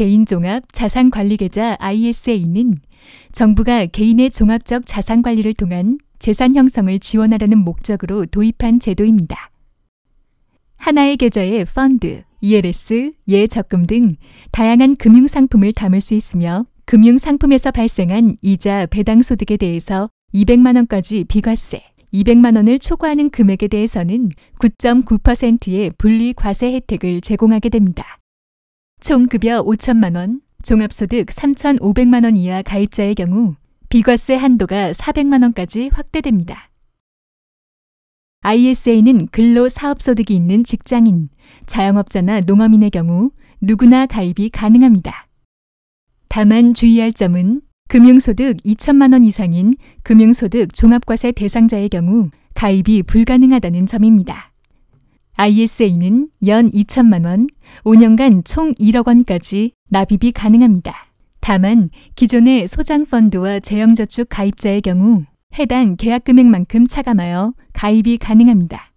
개인종합 자산관리계좌 ISA는 정부가 개인의 종합적 자산관리를 통한 재산 형성을 지원하려는 목적으로 도입한 제도입니다. 하나의 계좌에 펀드, ELS, 예적금 등 다양한 금융상품을 담을 수 있으며 금융상품에서 발생한 이자 배당 소득에 대해서 200만원까지 비과세, 200만원을 초과하는 금액에 대해서는 9.9%의 분리과세 혜택을 제공하게 됩니다. 총 급여 5천만 원, 종합소득 3,500만 원 이하 가입자의 경우 비과세 한도가 400만 원까지 확대됩니다. ISA는 근로 사업소득이 있는 직장인, 자영업자나 농어민의 경우 누구나 가입이 가능합니다. 다만 주의할 점은 금융소득 2천만 원 이상인 금융소득 종합과세 대상자의 경우 가입이 불가능하다는 점입니다. ISA는 연 2천만 원, 5년간 총 1억 원까지 납입이 가능합니다. 다만 기존의 소장 펀드와 재형저축 가입자의 경우 해당 계약 금액만큼 차감하여 가입이 가능합니다.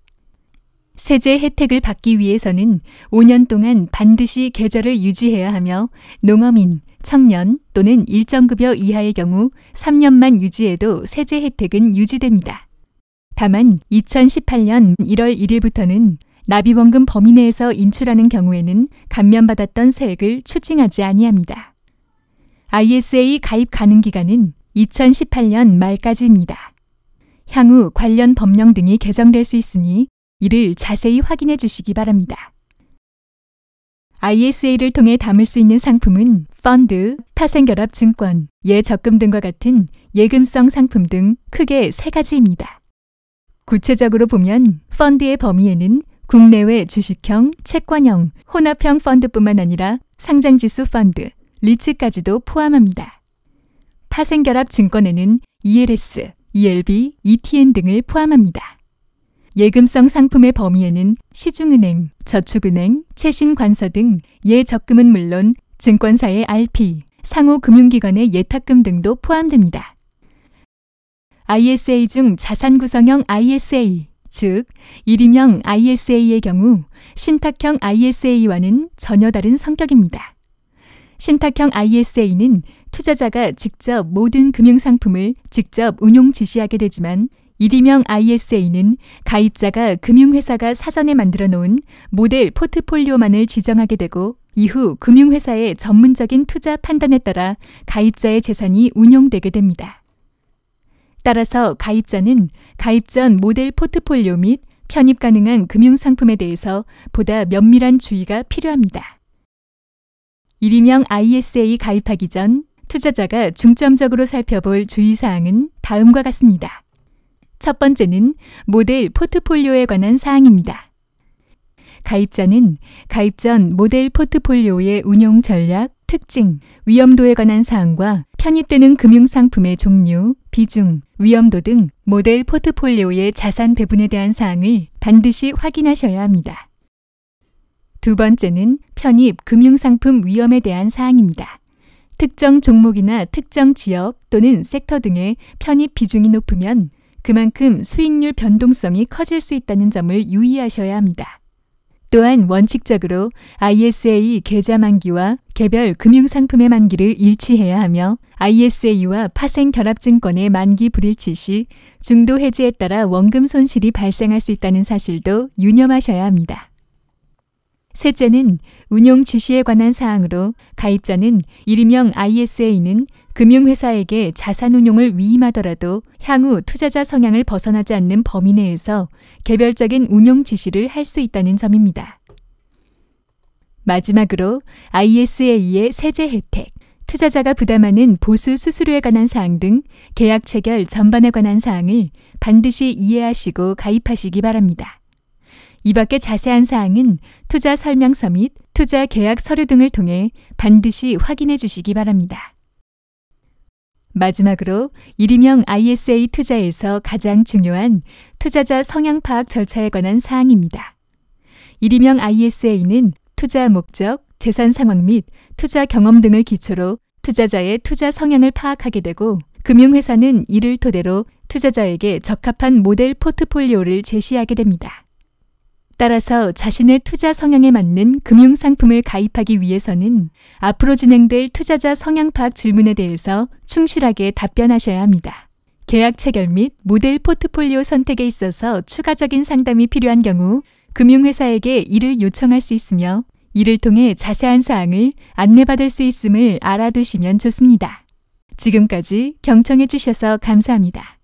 세제 혜택을 받기 위해서는 5년 동안 반드시 계좌를 유지해야 하며 농어민, 청년 또는 일정급여 이하의 경우 3년만 유지해도 세제 혜택은 유지됩니다. 다만 2018년 1월 1일부터는 나비원금 범위 내에서 인출하는 경우에는 감면받았던 세액을 추징하지 아니합니다. ISA 가입 가능 기간은 2018년 말까지입니다. 향후 관련 법령 등이 개정될 수 있으니 이를 자세히 확인해 주시기 바랍니다. ISA를 통해 담을 수 있는 상품은 펀드, 파생결합증권, 예적금 등과 같은 예금성 상품 등 크게 세 가지입니다. 구체적으로 보면 펀드의 범위에는 국내외 주식형, 채권형, 혼합형 펀드뿐만 아니라 상장지수 펀드, 리츠까지도 포함합니다. 파생결합 증권에는 ELS, ELB, ETN 등을 포함합니다. 예금성 상품의 범위에는 시중은행, 저축은행, 채신관서 등 예적금은 물론 증권사의 RP, 상호 금융기관의 예탁금 등도 포함됩니다. ISA 중 자산 구성형 ISA, 즉, 일임형 ISA의 경우 신탁형 ISA와는 전혀 다른 성격입니다. 신탁형 ISA는 투자자가 직접 모든 금융상품을 직접 운용 지시하게 되지만 일임형 ISA는 가입자가 금융회사가 사전에 만들어 놓은 모델 포트폴리오만을 지정하게 되고 이후 금융회사의 전문적인 투자 판단에 따라 가입자의 재산이 운용되게 됩니다. 따라서 가입자는 가입 전 모델 포트폴리오 및 편입 가능한 금융 상품에 대해서 보다 면밀한 주의가 필요합니다. 일명 ISA 가입하기 전 투자자가 중점적으로 살펴볼 주의사항은 다음과 같습니다. 첫 번째는 모델 포트폴리오에 관한 사항입니다. 가입자는 가입 전 모델 포트폴리오의 운용 전략, 특징, 위험도에 관한 사항과 편입되는 금융상품의 종류, 비중, 위험도 등 모델 포트폴리오의 자산 배분에 대한 사항을 반드시 확인하셔야 합니다. 두 번째는 편입 금융상품 위험에 대한 사항입니다. 특정 종목이나 특정 지역 또는 섹터 등의 편입 비중이 높으면 그만큼 수익률 변동성이 커질 수 있다는 점을 유의하셔야 합니다. 또한 원칙적으로 ISA 계좌 만기와 개별 금융상품의 만기를 일치해야 하며 ISA와 파생결합증권의 만기 불일치 시 중도 해지에 따라 원금 손실이 발생할 수 있다는 사실도 유념하셔야 합니다. 셋째는 운용 지시에 관한 사항으로 가입자는 일명 ISA는 금융회사에게 자산 운용을 위임하더라도 향후 투자자 성향을 벗어나지 않는 범위 내에서 개별적인 운용 지시를 할 수 있다는 점입니다. 마지막으로 ISA의 세제 혜택, 투자자가 부담하는 보수 수수료에 관한 사항 등 계약 체결 전반에 관한 사항을 반드시 이해하시고 가입하시기 바랍니다. 이 밖에 자세한 사항은 투자 설명서 및 투자 계약 서류 등을 통해 반드시 확인해 주시기 바랍니다. 마지막으로 일임형 ISA 투자에서 가장 중요한 투자자 성향 파악 절차에 관한 사항입니다. 일임형 ISA는 투자 목적, 재산 상황 및 투자 경험 등을 기초로 투자자의 투자 성향을 파악하게 되고 금융회사는 이를 토대로 투자자에게 적합한 모델 포트폴리오를 제시하게 됩니다. 따라서 자신의 투자 성향에 맞는 금융 상품을 가입하기 위해서는 앞으로 진행될 투자자 성향 파악 질문에 대해서 충실하게 답변하셔야 합니다. 계약 체결 및 모델 포트폴리오 선택에 있어서 추가적인 상담이 필요한 경우 금융회사에게 이를 요청할 수 있으며 이를 통해 자세한 사항을 안내받을 수 있음을 알아두시면 좋습니다. 지금까지 경청해 주셔서 감사합니다.